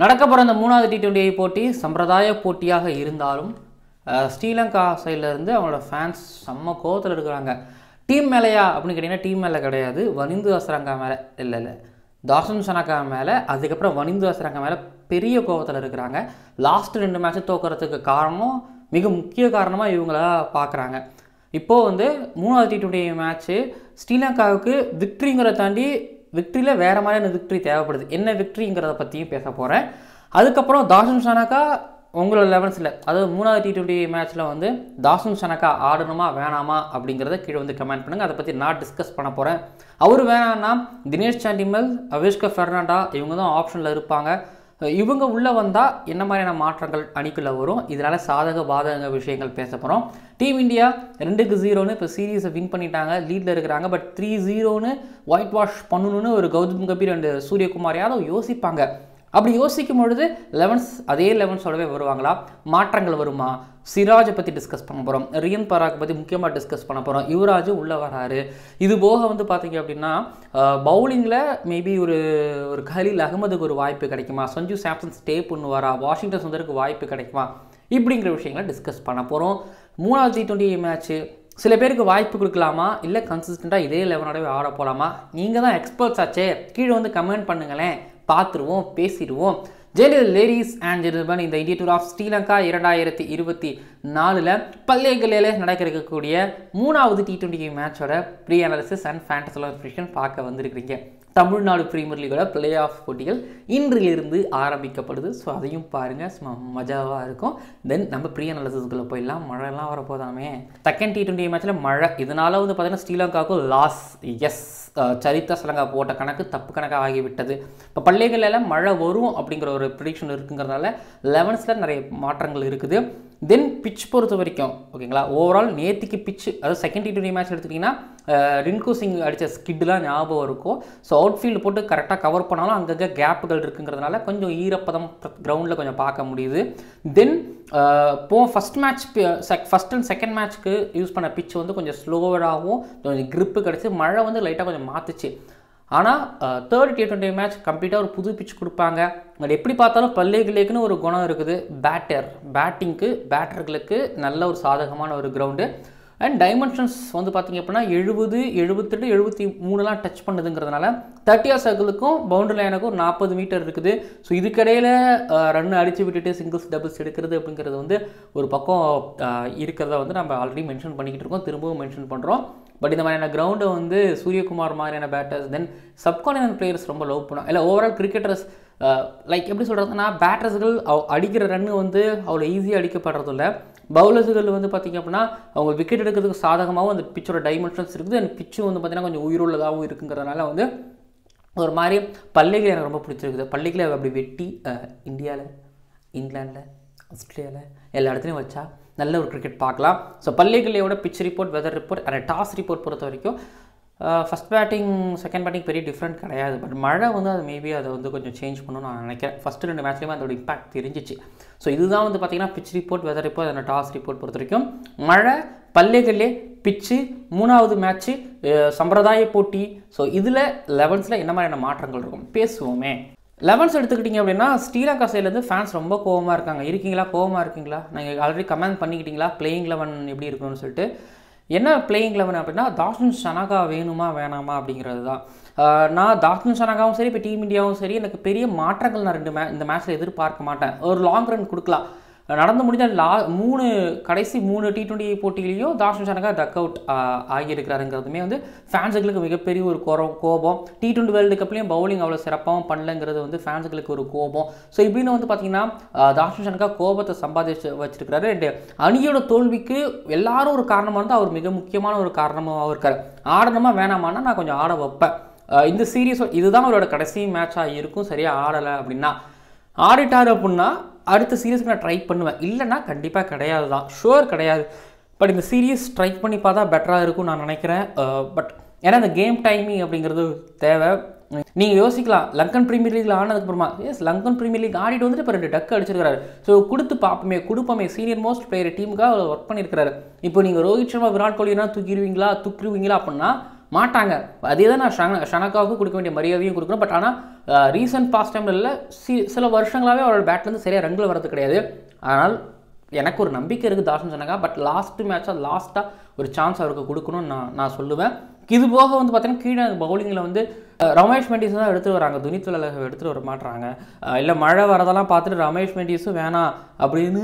நடக்க போகிற அந்த மூணாவது டி டுவெண்ட்டி போட்டி சம்பிரதாய போட்டியாக இருந்தாலும் ஸ்ரீலங்கா சைட்லேருந்து அவங்களோட ஃபேன்ஸ் செம்ம கோவத்தில் இருக்கிறாங்க டீம் மேலேயா அப்படின்னு கேட்டிங்கன்னா டீம் மேலே கிடையாது வனிந்து அசரங்கா மேலே இல்லை இல்லை தாசன் சனக்கா மேலே அதுக்கப்புறம் வனிந்து வசரங்க மேலே பெரிய கோபத்தில் இருக்கிறாங்க லாஸ்ட் ரெண்டு மேட்ச்சை தோக்கிறதுக்கு காரணம் மிக முக்கிய காரணமாக இவங்கள பார்க்குறாங்க இப்போது வந்து மூணாவது டி டுவெண்ட்டி மேட்ச்சு ஸ்ரீலங்காவுக்கு விக்ட்ரிங்கிறத தாண்டி விக்ட்ரியில் வேறு மாதிரியான விக்ட்ரி தேவைப்படுது என்ன விக்ட்ரிங்கிறத பற்றியும் பேச போகிறேன் அதுக்கப்புறம் தாசன் ஷனாக்கா உங்களோட லெவன்ஸில் அதாவது மூணாவது டி டுவெண்ட்டி மேட்ச்சில் வந்து தாசன் சனக்கா ஆடணுமா வேணாமா அப்படிங்கிறத கீழே வந்து கமெண்ட் பண்ணுங்கள் அதை பற்றி நான் டிஸ்கஸ் பண்ண போகிறேன் அவர் வேணான்னா தினேஷ் சாண்டிமல் அவிஷ்கா ஃபெர்னாண்டா இவங்க தான் ஆப்ஷனில் இருப்பாங்க இவங்க உள்ளே வந்தால் என்ன மாதிரியான மாற்றங்கள் அணிக்குள்ளே வரும் இதனால் சாதக பாதக விஷயங்கள் பேச போகிறோம் டீம் இந்தியா ரெண்டுக்கு ஜீரோன்னு இப்போ சீரீஸை வின் பண்ணிட்டாங்க லீடில் இருக்கிறாங்க பட் த்ரீ ஜீரோன்னு ஒயிட் வாஷ் பண்ணணும்னு ஒரு கௌதம் கபீர் அண்டு சூரியகுமார் யாதவ் யோசிப்பாங்க அப்படி யோசிக்கும் பொழுது லெவன்ஸ் அதே லெவன்ஸோடவே வருவாங்களா மாற்றங்கள் வருமா சிராஜை பற்றி டிஸ்கஸ் பண்ண போகிறோம் ரியன் பராக் பற்றி முக்கியமாக டிஸ்கஸ் பண்ண போகிறோம் யுவராஜ் உள்ளே வராரு இது போக வந்து பார்த்தீங்க அப்படின்னா பவுலிங்கில் மேபி ஒரு ஒரு கலில் அகமதுக்கு ஒரு வாய்ப்பு கிடைக்குமா சஞ்சு சாம்சன் ஸ்டே பண்ணுவாரா வாஷிங்டன் சுந்தருக்கு வாய்ப்பு கிடைக்குமா இப்படிங்கிற விஷயங்களை டிஸ்கஸ் பண்ண போகிறோம் மூணாவது டி டுவெண்ட்டி மேட்ச்சு சில பேருக்கு வாய்ப்பு கொடுக்கலாமா இல்லை கன்சிஸ்டண்ட்டாக இதே லெவனோடவே ஆட போகலாமா நீங்கள் தான் எக்ஸ்பர்ட்ஸ் ஆச்சே கீழே வந்து கமெண்ட் பண்ணுங்களேன் பார்த்துருவோம் பேசிடுவோம் ஜெயலலிதா லேடிஸ் அண்ட் ஜெயலலிதன் இந்த இந்திய டூர் ஆஃப் ஸ்ரீலங்கா இரண்டாயிரத்தி இருபத்தி நாலில் பல்லேகலையில் நடக்க இருக்கக்கூடிய மூணாவது டி ட்வெண்ட்டி மேட்சோட ப்ரீ அனாலிசிஸ் அண்ட் ஃபேண்டஸ் பார்க்க வந்திருக்கிறீங்க தமிழ்நாடு ப்ரீமியர் லீகோட பிளே ஆஃப் போட்டிகள் இன்றிலிருந்து ஆரம்பிக்கப்படுது ஸோ அதையும் பாருங்கள் சும்மா மஜாவாக இருக்கும் தென் நம்ம ப்ரீ அனாலிசிஸ்குள்ளே போயிடலாம் மழைலாம் வரப்போதாமே செகண்ட் டி டுவெண்ட்டி மேட்ச்சில் மழை இதனால் வந்து பார்த்திங்கன்னா ஸ்ரீலங்காவுக்கு லாஸ் எஸ் சரித்தா சலங்கா போட்ட கணக்கு தப்பு கணக்காக ஆகிவிட்டது இப்போ பள்ளிகளில் மழை வரும் அப்படிங்கிற ஒரு ப்ரிடிக்ஷன் இருக்குங்கிறதுனால லெவன்ஸில் நிறைய மாற்றங்கள் இருக்குது தென் பிச் பொறுத்த வரைக்கும் ஓகேங்களா ஓவரால் நேற்றுக்கு பிச் அதாவது செகண்ட் டி டுவெண்ட்டி மேட்ச் எடுத்துட்டிங்கன்னா ரின்கு சிங் அடித்த ஸ்கிட்லாம் ஞாபகம் இருக்கும் ஸோ அவுட் ஃபீல்டு போட்டு கரெக்டாக கவர் பண்ணாலும் அங்கங்கே கேப்புகள் இருக்குங்கிறதுனால கொஞ்சம் ஈரப்பதம் கிரவுண்டில் கொஞ்சம் பார்க்க முடியுது தென் போ first match first and second மேட்ச்க்கு யூஸ் பண்ண பிச் வந்து கொஞ்சம் ஸ்லோவராகவும் கொஞ்சம் கிரிப்பு கிடச்சி மழை வந்து லைட்டாக கொஞ்சம் மாற்றுச்சு ஆனால் தேர்ட் டி டுவெண்ட்டி மேட்ச் கம்ப்ளீட்டாக ஒரு புது பிச் கொடுப்பாங்க பட் எப்படி பார்த்தாலும் பல்லேகளுக்குன்னு ஒரு குணம் இருக்குது பேட்டர் பேட்டிங்க்கு பேட்டர்களுக்கு நல்ல ஒரு சாதகமான ஒரு கிரவுண்டு அண்ட் டைமென்ஷன்ஸ் வந்து பார்த்திங்க அப்படின்னா எழுபது எழுபத்தெட்டு எழுபத்தி மூணுலாம் டச் பண்ணுதுங்கிறதுனால தேர்ட்டியா சர்க்கிளுக்கும் பவுண்டரி லைனுக்கும் ஒரு நாற்பது மீட்டர் இருக்குது ஸோ இதுக்கடையில் ரன் அடித்து விட்டுட்டு சிங்கிள்ஸ் டபுள்ஸ் எடுக்கிறது அப்படிங்கிறது வந்து ஒரு பக்கம் இருக்கிறத வந்து நம்ம ஆல்ரெடி மென்ஷன் பண்ணிக்கிட்டு இருக்கோம் திரும்பவும் மென்ஷன் பண்ணுறோம் பட் இந்த மாதிரியான கிரவுண்டை வந்து சூரியகுமார் மாதிரியான பேட்டர்ஸ் தென் சப்கான்டினல் பிளேயர்ஸ் ரொம்ப லவ் பண்ணுவோம் இல்லை ஓவரால் கிரிக்கெட்டர்ஸ் லைக் எப்படி சொல்கிறதுனா பேட்டர்ஸ்கள் அடிக்கிற ரன்னு வந்து அவ்வளோ ஈஸியாக அடிக்கப்படுறது இல்லை பவுலர்ஸ்கள் வந்து பார்த்திங்க அப்படின்னா அவங்க விக்கெட் எடுக்கிறதுக்கு சாதகமாகவும் அந்த பிச்சோட டைமென்ஷன்ஸ் இருக்குது அண்ட் பிச்சும் வந்து பார்த்திங்கன்னா கொஞ்சம் உயிருள்ளதாகவும் இருக்குங்கிறதுனால வந்து ஒரு மாதிரி பள்ளிகள் எனக்கு ரொம்ப பிடிச்சிருக்குது பள்ளிகளை அப்படி வெட்டி இந்தியாவில் இங்கிலாண்டில் ஆஸ்திரேலியாவில் எல்லா இடத்துலையும் வச்சா நல்ல ஒரு கிரிக்கெட் பார்க்கலாம் ஸோ பள்ளிகளையோட pitch report weather report and toss report பொறுத்த வரைக்கும் ஃபஸ்ட் பேட்டிங் செகண்ட் பேட்டிங் பெரிய டிஃப்ரெண்ட் கிடையாது பட் மழை வந்து அது மேபி அதை வந்து கொஞ்சம் சேஞ்ச் பண்ணணும்னு நான் நினைக்கிறேன் ஃபஸ்ட்டு ரெண்டு மேட்ச்லேயுமே அதோட இம்பாக்ட் தெரிஞ்சிச்சு ஸோ இதுதான் வந்து பார்த்திங்கன்னா பிச் ரிப்போர்ட் வெதர் ரிப்போர்ட் அதோட டாஸ் ரிப்போர்ட் பொறுத்த வரைக்கும் மழை பள்ளிகளே பிச்சு மூணாவது மேட்ச்சு சம்பிரதாய போட்டி ஸோ இதில் லெவன்ஸில் என்ன மாதிரியான மாற்றங்கள் இருக்கும் பேசுவோமே லெவன்ஸ் எடுத்துக்கிட்டிங்க அப்படின்னா ஸ்ரீலங்கா சைட்லேருந்து ஃபேன்ஸ் ரொம்ப கோவமாக இருக்காங்க இருக்கீங்களா கோவமாக இருக்கீங்களா நீங்கள் ஆல்ரெடி கமெண்ட் பண்ணிக்கிட்டீங்களா பிளேயிங் லெவன் எப்படி இருக்குன்னு சொல்லிட்டு என்ன பிளேயிங் லெவன் அப்படின்னா தாசன் சனகா வேணுமா வேணாமா அப்படிங்கிறது தான் நான் தாசன் சனகாவும் சரி இப்போ டீம் இந்தியாவும் சரி எனக்கு பெரிய மாற்றங்கள் நான் ரெண்டு மே இந்த மேட்ச்சில் எதிர்பார்க்க மாட்டேன் ஒரு லாங் ரன் கொடுக்கலாம் நடந்து முடிந்த லா மூணு கடைசி மூணு டி டுவெண்ட்டி போட்டியிலையோ தாஷன் சனகா டக் அவுட் ஆகியிருக்கிறாருங்கிறதுமே வந்து ஃபேன்ஸுகளுக்கு மிகப்பெரிய ஒரு குறம் கோபம் டி டுவெண்ட்டி வேர்ல்டு கப்லேயும் பவுலிங் அவ்வளோ சிறப்பாகவும் பண்ணலங்கிறது வந்து ஃபேன்ஸுகளுக்கு ஒரு கோபம் ஸோ இப்படின்னு வந்து பார்த்திங்கன்னா தாஷன் சனகா கோபத்தை சம்பாதிச்சு வச்சிருக்கிறாரு அண்டு அணியோட தோல்விக்கு எல்லாரும் ஒரு காரணமாக இருந்தால் அவர் மிக முக்கியமான ஒரு காரணமாக இருக்கார் ஆடணுமா வேணாமான்னா நான் கொஞ்சம் ஆட வைப்பேன் இந்த சீரியஸ் இதுதான் அவரோட கடைசி மேட்சாக இருக்கும் சரியாக ஆடலை அப்படின்னா ஆடிட்டார் அப்படின்னா அடுத்த சீரீஸ்க்கு நான் ட்ரை பண்ணுவேன் இல்லைனா கண்டிப்பாக கிடையாது தான் ஷுவர் கிடையாது பட் இந்த சீரியஸ் ட்ரை பண்ணி பார்த்தா பெட்டராக இருக்கும் நான் நினைக்கிறேன் பட் uh, ஏன்னா இந்த கேம் டைமிங் அப்படிங்கிறது தேவை நீங்கள் யோசிக்கலாம் லங்கன் ப்ரீமியர் லீக்ல அப்புறமா எஸ் லங்கன் ப்ரீமியர் லீக் ஆடிட்டு வந்துட்டு இப்போ ரெண்டு டக்கு அடிச்சிருக்காரு ஸோ கொடுத்து பார்ப்போமே கொடுப்போமே சீனியர் மோஸ்ட் பிளேயர் டீமுக்காக அவர் ஒர்க் பண்ணியிருக்காரு இப்போ நீங்கள் ரோஹித் சர்மா விராட் என்ன தூக்கிடுவீங்களா தூக்கிடுவீங்களா அப்படின்னா மாட்டாங்க அதே தான் நான் ஷன ஷனக்காவுக்கும் கொடுக்க வேண்டிய மரியாதையும் கொடுக்கணும் பட் ஆனால் ரீசன்ட் பாஸ்ட் டைமில் இல்லை சி சில வருஷங்களாகவே அவரோட பேட்லேருந்து சரியாக ரன்கள் வரது கிடையாது ஆனால் எனக்கு ஒரு நம்பிக்கை இருக்குது தாஷன் சொன்னாங்க பட் லாஸ்ட்டு மேட்சாக லாஸ்ட்டாக ஒரு சான்ஸ் அவருக்கு கொடுக்கணும்னு நான் நான் சொல்லுவேன் இது போக வந்து பார்த்தீங்கன்னா கீழே பவுலிங்கில் வந்து ரமேஷ் மெண்டிஸ் தான் எடுத்துகிட்டு வராங்க துணித்தொழிலக எடுத்துகிட்டு வர மாட்டுறாங்க இல்லை மழை வரதெல்லாம் பார்த்துட்டு ரமேஷ் மெண்டிஸும் வேணாம் அப்படின்னு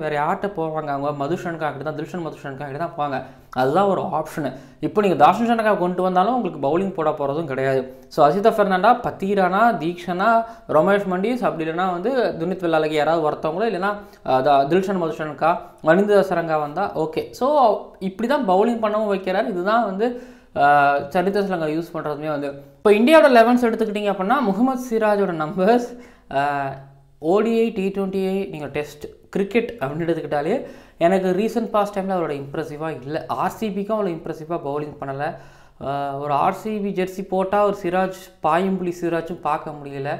வேறு யார்கிட்ட போவாங்க அவங்க மதுஷனுக்கா கிட்ட தான் தில்ஷன் மதுஷனுக்கா கிட்ட தான் போவாங்க அதுதான் ஒரு ஆப்ஷனு இப்போ நீங்கள் தாஷன் சனக்கா கொண்டு வந்தாலும் உங்களுக்கு பவுலிங் போட போகிறதும் கிடையாது ஸோ அசிதா ஃபெர்னாண்டா பத்தீரானா தீக்ஷனா ரமேஷ் மண்டிஸ் அப்படி இல்லைனா வந்து துனித் வெள்ளாளுக்கு யாராவது ஒருத்தவங்களோ இல்லைனா தில்ஷன் மதுஷனுக்கா மனித தசரங்கா வந்தால் ஓகே ஸோ இப்படி தான் பவுலிங் பண்ணவும் வைக்கிறார் இதுதான் வந்து சரித்திர யூஸ் பண்ணுறதுமே வந்து இப்போ இந்தியாவோட லெவன்ஸ் எடுத்துக்கிட்டிங்க அப்படின்னா முகமது சிராஜோட நம்பர்ஸ் ஓடிஐ டி டுவெண்ட்டிஐ நீங்கள் டெஸ்ட் கிரிக்கெட் அப்படின்னு எடுத்துக்கிட்டாலே எனக்கு ரீசன்ட் பாஸ்ட் டைமில் அவரோட இம்ப்ரெசிவாக இல்லை ஆர்சிபிக்கும் அவ்வளோ இம்ப்ரெசிவாக பவுலிங் பண்ணலை ஒரு ஆர்சிபி ஜெர்சி போட்டால் ஒரு சிராஜ் பாயும்புலி சிராஜும் பார்க்க முடியல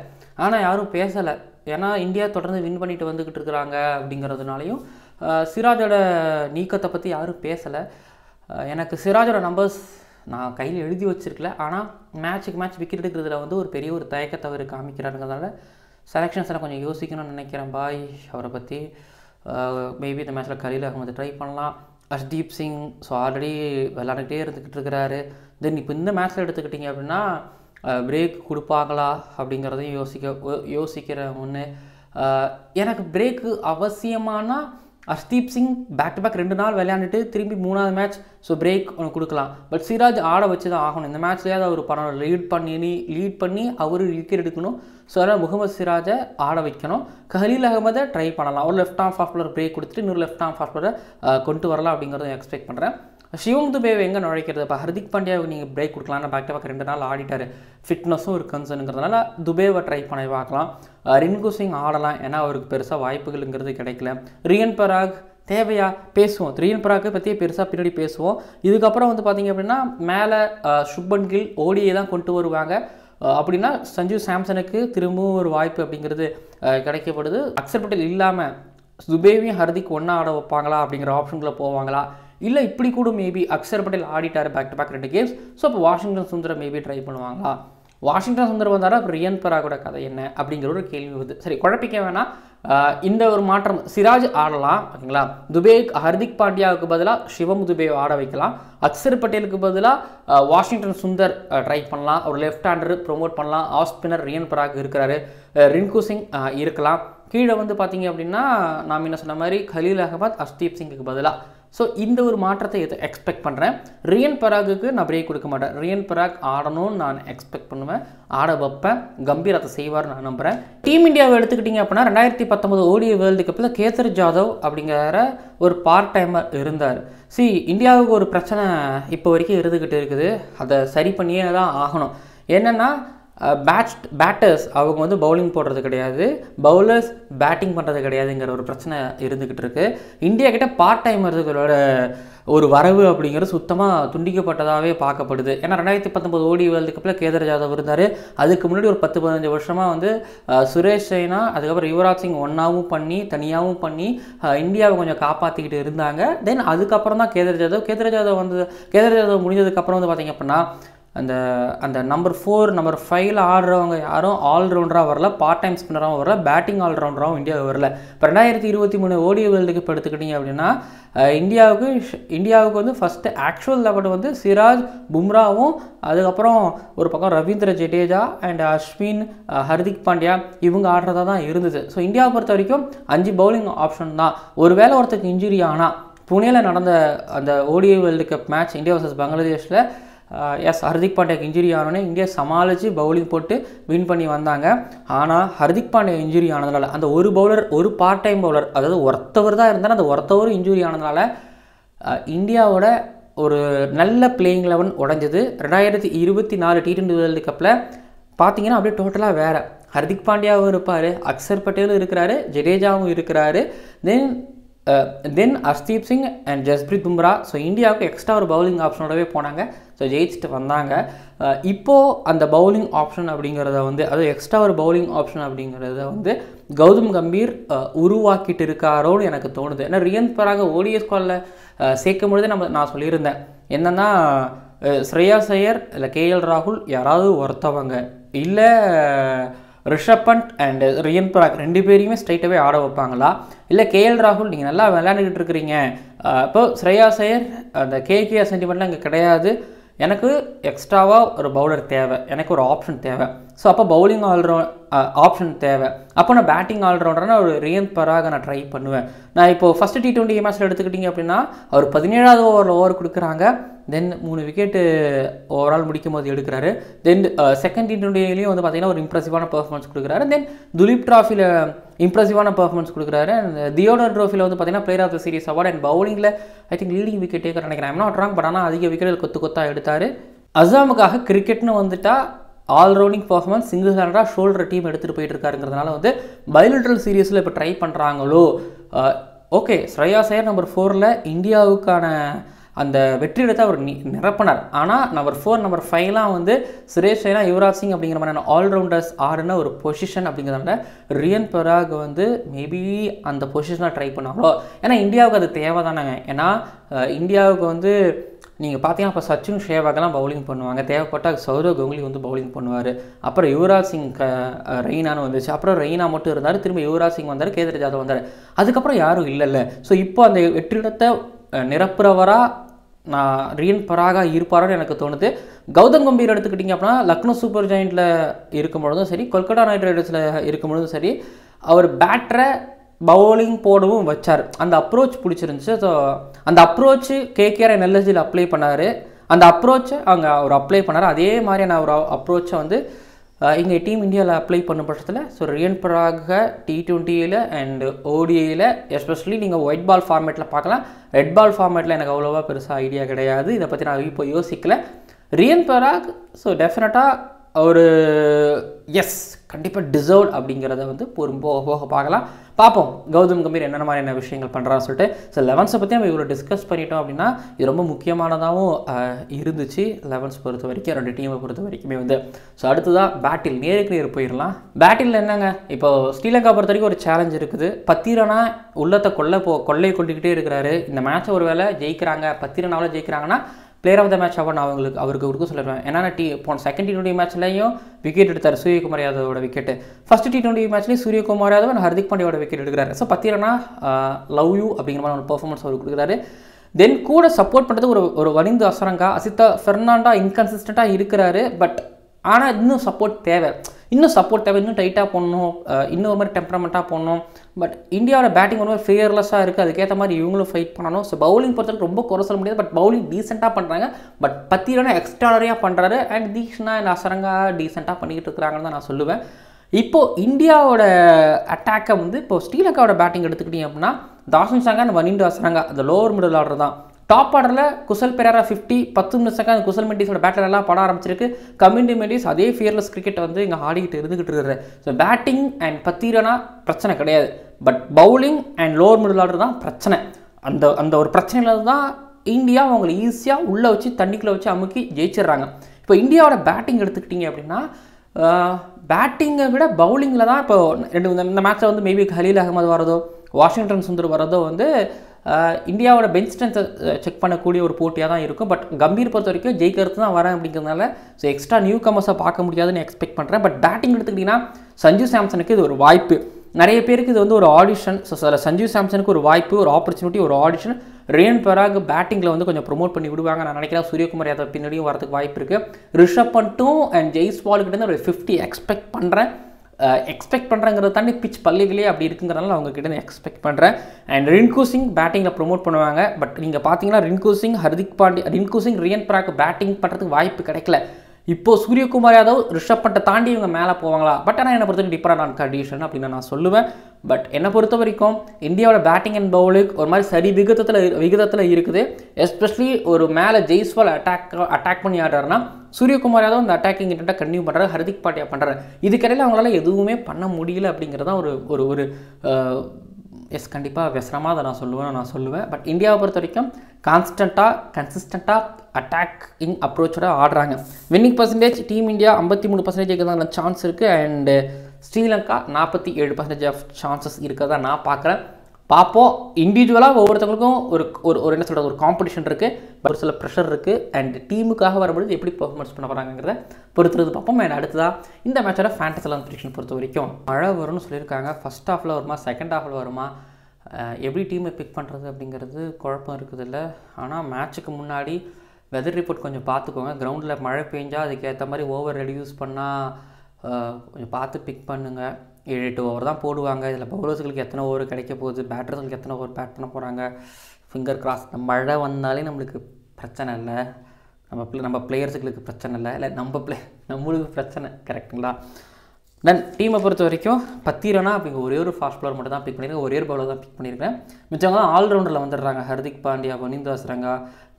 ஆனால் யாரும் பேசலை ஏன்னா இந்தியா தொடர்ந்து வின் பண்ணிட்டு வந்துக்கிட்டு இருக்கிறாங்க அப்படிங்கிறதுனாலையும் சிராஜோட நீக்கத்தை பற்றி யாரும் பேசலை எனக்கு சிராஜோட நம்பர்ஸ் நான் கையில் எழுதி வச்சிருக்கல ஆனால் மேட்ச்சுக்கு மேட்ச் விக்கெட் எடுக்கிறதுல வந்து ஒரு பெரிய ஒரு தயக்கத்தை அவர் காமிக்கிறாருங்கிறதால செலெக்ஷன்ஸில் கொஞ்சம் யோசிக்கணும்னு நினைக்கிறேன் பாய் அவரை பற்றி மேபி இந்த மேட்ச்சில் கலியில் அகமது ட்ரை பண்ணலாம் ஹர்ஷ்தீப் சிங் ஸோ ஆல்ரெடி விளாண்டுக்கிட்டே இருந்துக்கிட்டு இருக்கிறாரு தென் இப்போ இந்த மேட்ச்சில் எடுத்துக்கிட்டிங்க அப்படின்னா பிரேக் கொடுப்பாங்களா அப்படிங்கிறதையும் யோசிக்க யோசிக்கிற ஒன்று எனக்கு பிரேக்கு அவசியமானால் Arshdeep Singh back to back ரெண்டு நாள் விளையாண்டுட்டு திரும்பி மூணாவது மேட்ச் ஸோ பிரேக் அவனுக்கு கொடுக்கலாம் பட் சிராஜ் ஆட வச்சு தான் ஆகணும் இந்த மேட்ச்லேயாவது அவர் பண்ணணும் லீட் பண்ணி லீட் பண்ணி அவர் விக்கெட் எடுக்கணும் ஸோ அதனால் முகமது சிராஜை ஆட வைக்கணும் கஹலீல் அகமதை ட்ரை பண்ணலாம் ஒரு left arm fast blur break கொடுத்துட்டு இன்னொரு லெஃப்ட் ஆம் ஃபாஸ்ட் பிளரை கொண்டு வரலாம் அப்படிங்கிறத எக்ஸ்பெக்ட் பண்ணுறேன் ஷிவம் துபேவை எங்கே நுழைக்கிறது இப்போ ஹர்திக் பாண்டியாவுக்கு நீங்கள் பிரேக் கொடுக்கலாம் பேக் டு பேக் ரெண்டு நாள் ஆடிட்டார் ஃபிட்னஸும் ஒரு கன்சர்னுங்கிறதுனால துபேவை ட்ரை பண்ணி பார்க்கலாம் ரின்கு சிங் ஆடலாம் ஏன்னா அவருக்கு பெருசாக வாய்ப்புகள்ங்கிறது கிடைக்கல ரியன் பராக் தேவையா பேசுவோம் திரியன் பராக்கை பற்றி பெருசாக பின்னாடி பேசுவோம் இதுக்கப்புறம் வந்து பார்த்திங்க அப்படின்னா மேலே சுப்பன் கில் ஓடியை தான் கொண்டு வருவாங்க அப்படின்னா சஞ்சீவ் சாம்சனுக்கு திரும்பவும் ஒரு வாய்ப்பு அப்படிங்கிறது கிடைக்கப்படுது அக்செப்டபிள் இல்லாமல் சுபேவியும் ஹர்திக் ஒன்றா ஆட வைப்பாங்களா அப்படிங்கிற ஆப்ஷன்களை போவாங்களா இல்லை இப்படி கூட மேபி அக்ஷர் பட்டேல் ஆடிட்டார் பேக் டு பேக் ரெண்டு கேம்ஸ் ஸோ அப்போ வாஷிங்டன் சுந்தரம் மேபி ட்ரை பண்ணுவாங்களா வாஷிங்டன் சுந்தரம் வந்தாரா அப்புறம் ரியன் கூட கதை என்ன அப்படிங்கிற ஒரு கேள்வி வருது சரி குழப்பிக்க வேணாம் இந்த ஒரு மாற்றம் சிராஜ் ஆடலாம் ஓகேங்களா துபே ஹர்திக் பாண்டியாவுக்கு பதிலாக சிவம் துபே ஆட வைக்கலாம் அக்ஷர் பட்டேலுக்கு பதிலாக வாஷிங்டன் சுந்தர் ட்ரை பண்ணலாம் ஒரு லெஃப்ட் ஹேண்டர் ப்ரொமோட் பண்ணலாம் ஆஃப் ஸ்பின்னர் ரியன் பராக் இருக்கிறாரு ரின்கு சிங் இருக்கலாம் கீழே வந்து பார்த்தீங்க அப்படின்னா நாம் என்ன சொன்ன மாதிரி கலீல் அகமத் அஷ்தீப் சிங்குக்கு பதிலாக ஸோ இந்த ஒரு மாற்றத்தை எது எக்ஸ்பெக்ட் பண்ணுறேன் ரியன் பராகுக்கு நான் பிரேக் கொடுக்க மாட்டேன் ரியன் பராக் ஆடணும்னு நான் எக்ஸ்பெக்ட் பண்ணுவேன் ஆட வைப்பேன் கம்பீர் அதை செய்வார் நான் நம்புகிறேன் டீம் இந்தியாவை எடுத்துக்கிட்டிங்க அப்படின்னா ரெண்டாயிரத்தி பத்தொம்போது ஓடிய வேர்ல்டு கப்பில் கேசர் ஜாதவ் அப்படிங்கிற ஒரு பார்ட் டைமர் இருந்தார் சி இந்தியாவுக்கு ஒரு பிரச்சனை இப்போ வரைக்கும் இருந்துக்கிட்டு இருக்குது அதை சரி பண்ணியே தான் ஆகணும் என்னென்னா பேட்ச் பேட்டர்ஸ் அவங்க வந்து பவுலிங் போடுறது கிடையாது பவுலர்ஸ் பேட்டிங் பண்ணுறது கிடையாதுங்கிற ஒரு பிரச்சனை இருந்துக்கிட்டு இருக்குது இந்தியா கிட்ட பார்ட் டைமர்களோட ஒரு வரவு அப்படிங்கிறது சுத்தமாக துண்டிக்கப்பட்டதாகவே பார்க்கப்படுது ஏன்னா ரெண்டாயிரத்தி பத்தொம்பது ஓடி வேர்ல்டு கப்பில் கேதர் ஜாதவ் இருந்தார் அதுக்கு முன்னாடி ஒரு பத்து பதினஞ்சு வருஷமாக வந்து சுரேஷ் சைனா அதுக்கப்புறம் யுவராஜ் சிங் ஒன்றாவும் பண்ணி தனியாகவும் பண்ணி இந்தியாவை கொஞ்சம் காப்பாற்றிக்கிட்டு இருந்தாங்க தென் அதுக்கப்புறம் தான் கேதர் ஜாதவ் கேதர் ஜாதவ் வந்து கேதர் ஜாதவ் முடிஞ்சதுக்கப்புறம் வந்து பார்த்திங்க அப்படின்னா அந்த அந்த நம்பர் ஃபோர் நம்பர் ஃபைவ்ல ஆடுறவங்க யாரும் ஆல்ரவுண்டராக வரல பார்ட் டைம் ஸ்பின்னராகவும் வரல பேட்டிங் ஆல்ரவுண்டராகவும் இந்தியா வரல இப்போ ரெண்டாயிரத்தி இருபத்தி மூணு ஓடி வேர்ல்டுக்கு இப்போ எடுத்துக்கிட்டிங்க அப்படின்னா இந்தியாவுக்கு இந்தியாவுக்கு வந்து ஃபஸ்ட்டு ஆக்சுவல் லெவல் வந்து சிராஜ் பும்ராவும் அதுக்கப்புறம் ஒரு பக்கம் ரவீந்திர ஜடேஜா அண்ட் அஸ்வின் ஹர்திக் பாண்டியா இவங்க ஆடுறதா தான் இருந்தது ஸோ இந்தியாவை பொறுத்த வரைக்கும் அஞ்சு பவுலிங் ஆப்ஷன் தான் ஒரு வேலை ஒருத்தருக்கு இன்ஜுரி ஆனால் புனேல நடந்த அந்த ODI world cup match India versus பங்களாதேஷில் எஸ் ஹர்திக் பாண்டியாக்கு இன்ஜுரி ஆனோடனே இந்தியா சமாளித்து பவுலிங் போட்டு வின் பண்ணி வந்தாங்க ஆனால் ஹர்திக் பாண்டியா இன்ஜுரி ஆனதுனால அந்த ஒரு பவுலர் ஒரு பார்ட் டைம் பவுலர் அதாவது ஒருத்தவர் தான் இருந்தாலும் அந்த ஒருத்தவரும் இன்ஜுரி ஆனதுனால இந்தியாவோட ஒரு நல்ல பிளேயிங் லெவன் உடஞ்சது ரெண்டாயிரத்தி இருபத்தி நாலு டி டுவெண்ட்டி வேர்ல்டு கப்பில் பார்த்தீங்கன்னா அப்படியே டோட்டலாக வேறு ஹர்திக் பாண்டியாவும் இருப்பார் அக்சர் பட்டேலும் இருக்கிறாரு ஜடேஜாவும் இருக்கிறாரு then then Arshdeep Singh and Jasprit Bumrah so இந்தியாவுக்கு எக்ஸ்ட்ரா ஒரு பவுலிங் ஆப்ஷனோடவே போனாங்க ஸோ ஜெயிச்சுட்டு வந்தாங்க இப்போது அந்த பவுலிங் ஆப்ஷன் அப்படிங்கிறத வந்து அதாவது எக்ஸ்ட்ரா ஒரு பவுலிங் ஆப்ஷன் அப்படிங்கிறத வந்து கௌதம் கம்பீர் உருவாக்கிட்டு இருக்காரோன்னு எனக்கு தோணுது ஏன்னா ரியன் பராக ஓடிஎஸ் காலில் சேர்க்கும் பொழுதே நம்ம நான் சொல்லியிருந்தேன் என்னென்னா ஸ்ரேயா சையர் இல்லை கேஎல் ராகுல் யாராவது ஒருத்தவங்க இல்லை ரிஷப் பண்ட் அண்ட் ரியன் பராக் ரெண்டு பேரையுமே ஸ்ட்ரைட்டாகவே ஆட வைப்பாங்களா இல்லை கேஎல் ராகுல் நீங்கள் நல்லா விளையாண்டுக்கிட்டு இருக்கிறீங்க இப்போ ஸ்ரேயா சையர் அந்த கேகே சென்டிமெண்ட்லாம் இங்கே கிடையாது எனக்கு எக்ஸ்ட்ராவாக ஒரு பவுலர் தேவை எனக்கு ஒரு ஆப்ஷன் தேவை ஸோ அப்போ பவுலிங் ஆல்ரவுண்ட் ஆப்ஷன் தேவை அப்போ நான் பேட்டிங் ஆல்ரௌண்டர்னா ஒரு ரியன் பராக நான் ட்ரை பண்ணுவேன் நான் இப்போது ஃபஸ்ட்டு டி டுவெண்ட்டி மேட்ச்சில் எடுத்துக்கிட்டிங்க அப்படின்னா அவர் பதினேழாவது ஓவரில் ஓவர் கொடுக்குறாங்க தென் மூணு விக்கெட்டு ஓவரால் முடிக்கும் போது எடுக்கிறாரு தென் செகண்ட் இன்டர்வியூலேயும் வந்து பார்த்திங்கன்னா ஒரு இம்ப்ரெசிவான பர்ஃபார்மன்ஸ் கொடுக்குறாரு தென் துலீப் ட்ராஃபியில் இம்ப்ரெசிவான பர்ஃபார்மன்ஸ் கொடுக்குறாரு அண்ட் தியோடர் ட்ரோஃபியில் வந்து பார்த்திங்கன்னா player of the series award and பவுலிங்கில் I think leading wicket taker நினைக்கிறேன் ஐம் நாட் ராங் பட் ஆனால் அதிக விக்கெட்டுகள் கொத்து கொத்தாக எடுத்தார் அசாமுக்காக கிரிக்கெட்னு வந்துட்டால் ஆல்ரவுண்டிங் பர்ஃபார்மன்ஸ் சிங்கிள் ஹேண்டாக ஷோல்டர் டீம் எடுத்துகிட்டு போயிட்டு இருக்காருங்கிறதுனால வந்து பயோலிட்ரல் சீரீஸில் இப்போ ட்ரை பண்ணுறாங்களோ ஓகே ஸ்ரேயா சையர் நம்பர் ஃபோரில் இந்தியாவுக்கான அந்த வெற்றிடத்தை அவர் நிரப்பினார் ஆனால் நம்பர் ஃபோர் நம்பர் ஃபைவ்லாம் வந்து சுரேஷ் ரெய்னா யுவராஜ் சிங் அப்படிங்கிற மாதிரியான ஆல்ரவுண்டர்ஸ் ஆடுன ஒரு பொசிஷன் அப்படிங்கிறத ரியன் பராக் வந்து மேபி அந்த பொசிஷனாக ட்ரை பண்ணாங்களோ ஏன்னா இந்தியாவுக்கு அது தேவை தானேங்க ஏன்னா இந்தியாவுக்கு வந்து நீங்கள் பார்த்தீங்கன்னா அப்போ சச்சின் ஷேவாக்கெல்லாம் பவுலிங் பண்ணுவாங்க தேவைப்பட்டால் சௌரவ் கங்குலி வந்து பவுலிங் பண்ணுவார் அப்புறம் யுவராஜ் சிங் ரெய்னான்னு வந்துச்சு அப்புறம் ரெய்னா மட்டும் இருந்தார் திரும்ப யுவராஜ் சிங் வந்தார் கேதர் ஜாதவ் வந்தார் அதுக்கப்புறம் யாரும் இல்லைல்ல ஸோ இப்போ அந்த வெற்றிடத்தை நிரப்புறவராக நான் ரியன் பராக இருப்பாரான்னு எனக்கு தோணுது கௌதம் கம்பீர் எடுத்துக்கிட்டிங்க அப்படின்னா லக்னோ சூப்பர் ஜாயிண்டில் இருக்கும் பொழுதும் சரி கொல்கட்டா நைட் ரைடர்ஸில் இருக்கும் பொழுதும் சரி அவர் பேட்டரை பவுலிங் போடவும் வச்சார் அந்த அப்ரோச் பிடிச்சிருந்துச்சு ஸோ அந்த அப்ரோச்சு கேகேஆர் என்எல்எஸ்ஜியில் அப்ளை பண்ணார் அந்த அப்ரோச்சை அவங்க அவர் அப்ளை பண்ணார் அதே மாதிரியான ஒரு அப்ரோச்சை வந்து இங்கே டீம் இந்தியாவில் அப்ளை பண்ண பட்சத்தில் ஸோ ரியன் பராக டி ட்வெண்ட்டியில் அண்டு ஓடிஐயில் எஸ்பெஷலி நீங்கள் ஒயிட் பால் ஃபார்மேட்டில் பார்க்கலாம் ரெட் பால் ஃபார்மேட்டில் எனக்கு அவ்வளோவா பெருசாக ஐடியா கிடையாது இதை பற்றி நான் இப்போ யோசிக்கல ரியன் பராக் ஸோ டெஃபினட்டாக ஒரு எஸ் கண்டிப்பாக டிசர்வ் அப்படிங்கிறத வந்து பொறும் போக போக பார்க்கலாம் பார்ப்போம் கௌதம் கம்பீர் என்னென்ன மாதிரியான விஷயங்கள் பண்ணுறான்னு சொல்லிட்டு ஸோ லெவன்ஸை பற்றி நம்ம இவ்வளோ டிஸ்கஸ் பண்ணிட்டோம் அப்படின்னா இது ரொம்ப முக்கியமானதாகவும் இருந்துச்சு லெவன்ஸ் பொறுத்த வரைக்கும் ரெண்டு டீமை பொறுத்த வரைக்குமே வந்து ஸோ அடுத்ததாக பேட்டில் நேருக்கு நேர் போயிடலாம் பேட்டில் என்னங்க இப்போ ஸ்ரீலங்கா பொறுத்த வரைக்கும் ஒரு சேலஞ்ச் இருக்குது பத்திரனா உள்ளத்தை கொள்ளை போ கொள்ளை கொண்டுக்கிட்டே இருக்கிறாரு இந்த மேட்ச்சை ஒரு வேளை ஜெயிக்கிறாங்க பத்திரனாவில் ஜெயிக்கிறாங்கன்னா பிளேயர் ஆஃப் த மேட்சாக நான் அவங்களுக்கு அவருக்கு கொடுக்க சொல்லிடுவேன் ஏன்னா டி போன செகண்ட் டி டுவெண்டி மேட்ச்லையும் விக்கெட் எடுத்தார் சூரியகுமார் யாதவோட விக்கெட் ஃபஸ்ட் டி டுவெண்ட்டி மேட்ச்லேயும் சூரியகுமார் யாதவ் அண்ட் ஹர்திக் பாண்டியோட விக்கெட் எடுக்கிறாரு ஸோ பார்த்தீங்கன்னா லவ் யூ அப்படிங்கிற மாதிரி ஒரு பர்ஃபார்மன்ஸ் அவர் கொடுக்குறாரு தென் கூட சப்போர்ட் பண்ணுறது ஒரு ஒரு வலிந்து அசரங்கா அசித்தா ஃபெர்னாண்டா இன்கன்சிஸ்டண்ட்டாக இருக்கிறாரு பட் ஆனால் இன்னும் சப்போர்ட் தேவை இன்னும் சப்போர்ட் தேவை இன்னும் டைட்டாக போடணும் இன்னும் ஒரு மாதிரி டெம்பரமெண்ட்டாக போடணும் பட் இந்தியாவோட பேட்டிங் ஒன்று ஃபியர்லெஸ்ஸாக இருக்குது அதுக்கேற்ற மாதிரி இவங்களும் ஃபைட் பண்ணணும் ஸோ பவுலிங் பொறுத்தவரைக்கும் ரொம்ப குறை சொல்ல முடியாது பட் பவுலிங் டீசெண்டாக பண்ணுறாங்க பட் பத்து ரன் எக்ஸ்ட்ராடரியாக பண்ணுறாரு அண்ட் தீக்ஷனா அண்ட் அசரங்காக டீசெண்டாக பண்ணிக்கிட்டு இருக்கிறாங்கன்னு தான் நான் சொல்லுவேன் இப்போது இந்தியாவோட அட்டாக்கை வந்து இப்போ ஸ்ரீலங்காவோட பேட்டிங் எடுத்துக்கிட்டிங்க அப்படின்னா தாசன் சாங்கா அண்ட் வனிண்டு அசரங்கா அந்த லோவர் மிடில் ஆர்டர் தான் டாப் ஆர்டரில் குசல் பெராரா ஃபிஃப்டி பத்து நிமிஷம் குசல் மெண்டிஸோட பேட்டர் எல்லாம் பட ஆரம்பிச்சிருக்கு கம்யூனிட்டி மெண்டிஸ் அதே ஃபியர்லெஸ் கிரிக்கெட் வந்து இங்கே ஆடிக்கிட்டு இருந்துகிட்டு இருக்கிற ஸோ பேட்டிங் அண்ட் பத்திரனா பிரச்சனை கிடையாது but bowling and lower middle order தான் பிரச்சனை அந்த அந்த ஒரு பிரச்சனையில் தான் இந்தியா அவங்களை ஈஸியாக உள்ளே வச்சு தண்ணிக்குள்ளே வச்சு அமுக்கி ஜெயிச்சிடுறாங்க இப்போ இந்தியாவோட பேட்டிங் எடுத்துக்கிட்டிங்க அப்படின்னா பேட்டிங்கை விட பவுலிங்கில் தான் இப்போ ரெண்டு இந்த மேட்ச்சில் வந்து மேபி ஹலீல் அகமது வரதோ வாஷிங்டன் சுந்தர் வரதோ வந்து இந்தியாவோட பெஞ்ச் ஸ்ட்ரென்த்தை செக் பண்ணக்கூடிய ஒரு போட்டியாக தான் இருக்கும் பட் கம்பீர் பொறுத்த வரைக்கும் ஜெயிக்கிறது தான் வரேன் அப்படிங்கிறதுனால ஸோ எக்ஸ்ட்ரா நியூ கமர்ஸை பார்க்க முடியாதுன்னு எக்ஸ்பெக்ட் பண்ணுறேன் பட் பேட்டிங் எடுத்துக்கிட்டிங்கன்னா சஞ்சு சாம்சனுக்கு இது ஒரு வாய்ப்பு நிறைய பேருக்கு இது வந்து ஒரு ஆடிஷன் ஸோ அதில் சஞ்சீவ் சாம்சனுக்கு ஒரு வாய்ப்பு ஒரு ஆப்பர்ச்சுனிட்டி ஒரு ஆடிஷன் ரேன் பராக் பேட்டிங்கில் வந்து கொஞ்சம் ப்ரொமோட் பண்ணி விடுவாங்க நான் நினைக்கிறேன் சூரியகுமார் யாதவ் பின்னாடியும் வரதுக்கு வாய்ப்பு இருக்குது ரிஷப் பண்ணிட்டும் அண்ட் ஜெய்ஸ்வாலுக்கிட்டேருந்து ஒரு ஃபிஃப்டி எக்ஸ்பெக்ட் பண்ணுறேன் எக்ஸ்பெக்ட் பண்ணுறங்கிறத தாண்டி பிச் பள்ளிகளே அப்படி இருக்குங்கிறனால அவங்க கிட்ட எக்ஸ்பெக்ட் பண்ணுறேன் அண்ட் ரின்கு சிங் பேட்டிங்கில் ப்ரொமோட் பண்ணுவாங்க பட் நீங்கள் பார்த்தீங்கன்னா ரின்கு சிங் ஹர்திக் பாண்டி ரின்கு சிங் ரியன் பிராக் பேட்டிங் பண்ணுறதுக்கு வாய்ப்பு கிடைக்கல இப்போ சூரியகுமார் யாதவ் ரிஷப் பண்ட்டை தாண்டி இவங்க மேலே போவாங்களா பட் ஆனால் என்னை பொறுத்த டிஃபரெண்டான கண்டிஷன் அப்படின்னு நான் சொல்லுவேன் பட் என்னை பொறுத்த வரைக்கும் இந்தியாவோட பேட்டிங் அண்ட் பவுலிங் ஒரு மாதிரி சரி விகிதத்தில் விகிதத்தில் இருக்குது எஸ்பெஷலி ஒரு மேலே ஜெய்ஸ்வால் அட்டாக் அட்டாக் பண்ணி ஆடுறாருன்னா சூரியகுமார் யாதவ் அந்த அட்டாக்கிங் கிட்ட கண்டினியூ பண்ணுறாரு ஹர்திக் பாட்டியா பண்ணுறாரு இதுக்கிடையில் அவங்களால எதுவுமே பண்ண முடியல அப்படிங்கிறதான் ஒரு ஒரு எஸ் கண்டிப்பாக விசரமாக அதை நான் சொல்லுவேன் நான் சொல்லுவேன் பட் இந்தியாவை பொறுத்த வரைக்கும் கான்ஸ்டண்ட்டாக கன்சிஸ்டண்ட்டாக அட்டாக்கிங் அப்ரோச்சோட ஆடுறாங்க வின்னிங் பர்சன்டேஜ் டீம் இந்தியா ஐம்பத்தி மூணு பர்சன்டேஜ் தான் சான்ஸ் இருக்குது அண்டு ஸ்ரீலங்கா நாற்பத்தி ஏழு பர்சன்டேஜ் ஆஃப் சான்சஸ் இருக்கிறதா நான் பார்க்குறேன் பார்ப்போம் இண்டிவிஜுவலாக ஒவ்வொருத்தவங்களுக்கும் ஒரு ஒரு ஒரு என்ன சொல்கிறது ஒரு காம்படிஷன் இருக்குது ஒரு சில ப்ரெஷர் இருக்குது அண்ட் டீமுக்காக வரும்பொழுது எப்படி பர்ஃபார்மன்ஸ் பண்ண போகிறாங்கிறத பொறுத்துறது பார்ப்போம் அண்ட் அடுத்ததாக இந்த மேட்சோட ஃபேண்டஸி ப்ரிடிக்ஷன் பொறுத்த வரைக்கும் மழை வரும்னு சொல்லியிருக்காங்க ஃபஸ்ட் ஹாஃபில் வருமா செகண்ட் ஹாஃபில் வருமா எப்படி டீமை பிக் பண்ணுறது அப்படிங்கிறது குழப்பம் இருக்குது இல்லை ஆனால் மேட்ச்சுக்கு முன்னாடி வெதர் ரிப்போர்ட் கொஞ்சம் பார்த்துக்கோங்க கிரவுண்டில் மழை பெஞ்சால் அதுக்கேற்ற மாதிரி ஓவர் ரெடியூஸ் பண்ணால் கொஞ்சம் பார்த்து பிக் பண்ணுங்கள் ஏழு எட்டு ஓவர் தான் போடுவாங்க இதில் பவுலர்ஸுகளுக்கு எத்தனை ஓவர் கிடைக்க போகுது பேட்டர்ஸ்களுக்கு எத்தனை ஓவர் பேட் பண்ண போகிறாங்க ஃபிங்கர் கிராஸ் மழை வந்தாலே நம்மளுக்கு பிரச்சனை இல்லை நம்ம நம்ம பிளேயர்ஸுகளுக்கு பிரச்சனை இல்லை இல்லை நம்ம பிளே நம்மளுக்கு பிரச்சனை கரெக்டுங்களா தென் டீமை பொறுத்த வரைக்கும் பத்திரனா அப்படி ஒரே ஒரு ஃபாஸ்ட் பாலர் மட்டும் தான் பிக் பண்ணியிருக்கேன் ஒரே ஒரு பாலர் தான் பிக் பண்ணியிருக்கேன் மிச்சவங்க தான் ஆல்ரவுண்டரில் வந்துடுறாங்க ஹர்திக் பாண்டியா வனிந்தாஸ் ரங்கா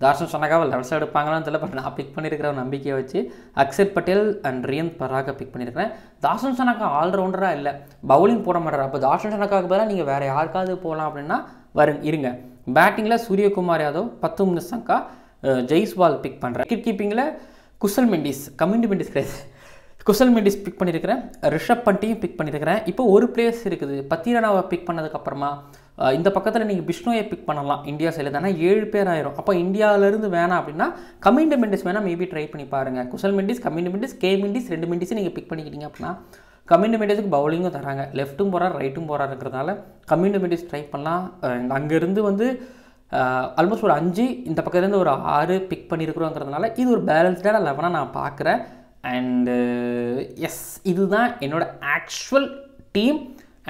தாசன் சொன்னாக்காவை லெவல் சைடு எடுப்பாங்களான்னு தெரியல பட் நான் பிக் பண்ணியிருக்கிற நம்பிக்கையை வச்சு அக்ஷர் பட்டேல் அண்ட் ரியன் பராக பிக் பண்ணியிருக்கிறேன் தாஷன் சொன்னாக்கா ஆல்ரவுண்டராக இல்லை பவுலிங் போட மாட்டார் அப்போ தாஷன் சொன்னாக்காவுக்கு பதிலாக நீங்கள் வேறு யாருக்காவது போகலாம் அப்படின்னா வரும் இருங்க பேட்டிங்கில் சூரியகுமார் யாதவ் பத்து முனிசங்கா ஜெய்ஸ்வால் பிக் பண்ணுறேன் கிரிக்கெட் கீப்பிங்கில் குசல் மெண்டிஸ் கம்யூனிட்டி மெண்டிஸ் கிடையாது குசல் மெண்டிஸ் பிக் பண்ணியிருக்கிறேன் ரிஷப் பண்ட்டியும் பிக் பண்ணியிருக்கிறேன் இப்போ ஒரு பிளேயர்ஸ் இருக்குது பத்திரனாவை பிக் பண்ணதுக்கப்புறமா இந்த பக்கத்தில் நீங்கள் பிஷ்ணுவை பிக் பண்ணலாம் இந்தியா சைடில் தானே ஏழு பேர் ஆயிரும் அப்போ இந்தியாவிலேருந்து வேணாம் அப்படின்னா கமிண்ட மெண்டிஸ் வேணால் மேபி ட்ரை பண்ணி பாருங்கள் குசல் மெண்டிஸ் கமிண்ட மெண்டிஸ் கே மெண்டிஸ் ரெண்டு மெண்டிஸும் நீங்கள் பிக் பண்ணிக்கிட்டீங்க அப்படின்னா கம்யூனி மீடியத்துக்கு பவுலிங்கும் தராங்க லெஃப்ட்டும் போகிறார் ரைட்டும் போகிறாருங்கிறதால கம்யூனி மெண்டிஸ் ட்ரை பண்ணலாம் அங்கேருந்து வந்து ஆல்மோஸ்ட் ஒரு அஞ்சு இந்த பக்கத்துலேருந்து ஒரு ஆறு பிக் பண்ணியிருக்கிறோங்கிறதுனால இது ஒரு பேலன்ஸ்டான லெவனாக நான் பார்க்குறேன் அண்டு எஸ் uh, இதுதான் என்னோடய ஆக்சுவல் டீம்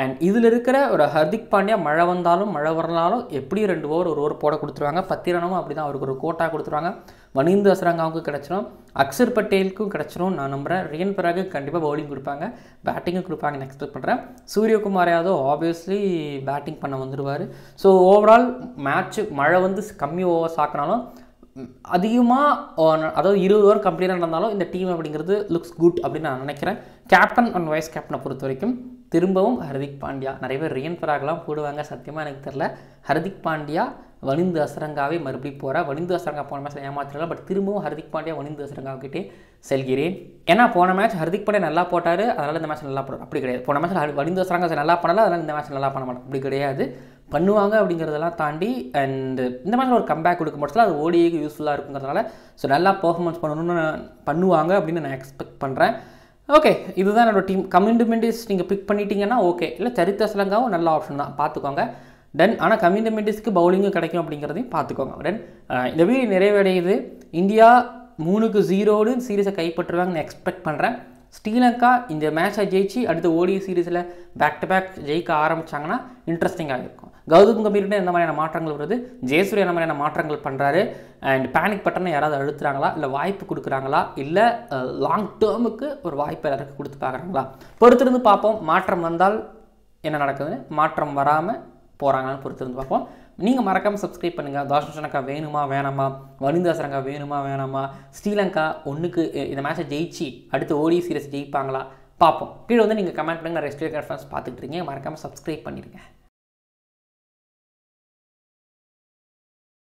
அண்ட் இதில் இருக்கிற ஒரு ஹர்திக் பாண்டியா மழை வந்தாலும் மழை வரலாலும் எப்படி ரெண்டு ஓவர் ஒரு ஓவர் போட கொடுத்துருவாங்க பத்திரணமும் அப்படி தான் அவருக்கு ஒரு கோட்டா கொடுத்துருவாங்க மணிந்து அசரங்காவுக்கும் கிடச்சிரும் அக்ஷர் பட்டேலுக்கும் கிடச்சிரும் நான் நம்புகிறேன் ரியன் பிறகு கண்டிப்பாக பவுலிங் கொடுப்பாங்க பேட்டிங்கும் கொடுப்பாங்கன்னு எக்ஸ்பெக்ட் பண்ணுறேன் சூரியகுமார் யாதவ் ஆப்வியஸ்லி பேட்டிங் பண்ண வந்துடுவார் ஸோ ஓவரால் மேட்ச்சு மழை வந்து கம்மி ஓவர்ஸ் ஆக்கினாலும் அதிகமாக அதாவது இருபது ஓவர் கம்ப்ளீட்டாக நடந்தாலும் இந்த டீம் அப்படிங்கிறது லுக்ஸ் குட் அப்படின்னு நான் நினைக்கிறேன் கேப்டன் அண்ட் வைஸ் கேப்டனை பொறுத்த வரைக்கும் திரும்பவும் ஹர்திக் பாண்டியா நிறைய பேர் ரியன் பராகலாம் போடுவாங்க சத்தியமாக எனக்கு தெரில ஹர்திக் பாண்டியா வனிந்து அசரங்காவே மறுபடியும் போகிறேன் வலிந்து அசரங்கா போன மேட்ச் ஏமாத்திரலாம் பட் திரும்பவும் ஹர்திக் பாண்டியா வனிந்து அசரங்காவுக்கிட்டே செல்கிறேன் ஏன்னா போன மேட்ச் ஹர்திக் பாண்டியா நல்லா போட்டார் அதனால் இந்த மேட்ச் நல்லா போடும் அப்படி கிடையாது போன மேட்ச் வலிந்து அசரங்கா நல்லா பண்ணலாம் அதனால் இந்த மேட்ச் நல்லா பண்ண மாட்டோம் அப்படி கிடையாது பண்ணுவாங்க அப்படிங்கிறதெல்லாம் தாண்டி அண்ட் இந்த மாதிரி ஒரு கம்பேக் கொடுக்கும் பட்சத்தில் அது ஓடிஏக்கு யூஸ்ஃபுல்லாக இருக்குங்கிறதுனால ஸோ நல்லா பர்ஃபார்மன்ஸ் பண்ணணும்னு பண்ணுவாங்க அப்படின்னு நான் எக்ஸ்பெக்ட் பண்ணுறேன் ஓகே இதுதான் என்னோடய டீம் கம்யூனிமெண்டிஸ் நீங்கள் பிக் பண்ணிட்டீங்கன்னா ஓகே இல்லை சரித்திர சிலங்காவும் நல்ல ஆப்ஷன் தான் பார்த்துக்கோங்க தென் ஆனால் கம்யூனிமெண்டிஸ்க்கு பவுலிங்கும் கிடைக்கும் அப்படிங்கிறதையும் பார்த்துக்கோங்க தென் இந்த வீடு நிறைவடையுது இந்தியா மூணுக்கு ஜீரோடு சீரீஸை கைப்பற்றுவாங்கன்னு எக்ஸ்பெக்ட் பண்ணுறேன் ஸ்ரீலங்கா இந்த மேட்சை ஜெயிச்சு அடுத்த ஓடிய சீரீஸில் பேக் டு பேக் ஜெயிக்க ஆரம்பித்தாங்கன்னா இன்ட்ரெஸ்டிங்காக இருக்கும் கௌதம் கம்பீர்கிட்ட என்ன மாதிரியான மாற்றங்கள் வருது ஜெயசூரிய என்ன மாதிரியான மாற்றங்கள் பண்ணுறாரு அண்ட் பேனிக் பட்டனை யாராவது அழுத்துறாங்களா இல்லை வாய்ப்பு கொடுக்குறாங்களா இல்லை லாங் டேர்முக்கு ஒரு வாய்ப்பு எல்லாருக்கும் கொடுத்து பார்க்குறாங்களா பொறுத்திருந்து பார்ப்போம் மாற்றம் வந்தால் என்ன நடக்குதுன்னு மாற்றம் வராமல் போகிறாங்களான்னு பொறுத்திருந்து பார்ப்போம் நீங்கள் மறக்காமல் சப்ஸ்கிரைப் பண்ணுங்கள் தோஷனக்கா வேணுமா வேணாமா வலிந்தாசனக்கா வேணுமா வேணாமா ஸ்ரீலங்கா ஒன்றுக்கு இந்த மேட்சை ஜெயிச்சு அடுத்து ஓடி சீரியஸ் ஜெயிப்பாங்களா பார்ப்போம் கீழே வந்து நீங்கள் கமெண்ட் பண்ணுங்கள் நிறைய ஸ்ரீலங்கா ஃபேன்ஸ் பார்த்துட்டு இருக்கீங்க மறக்காமல் சப்ஸ்கிரைப் பண்ணிடுங்க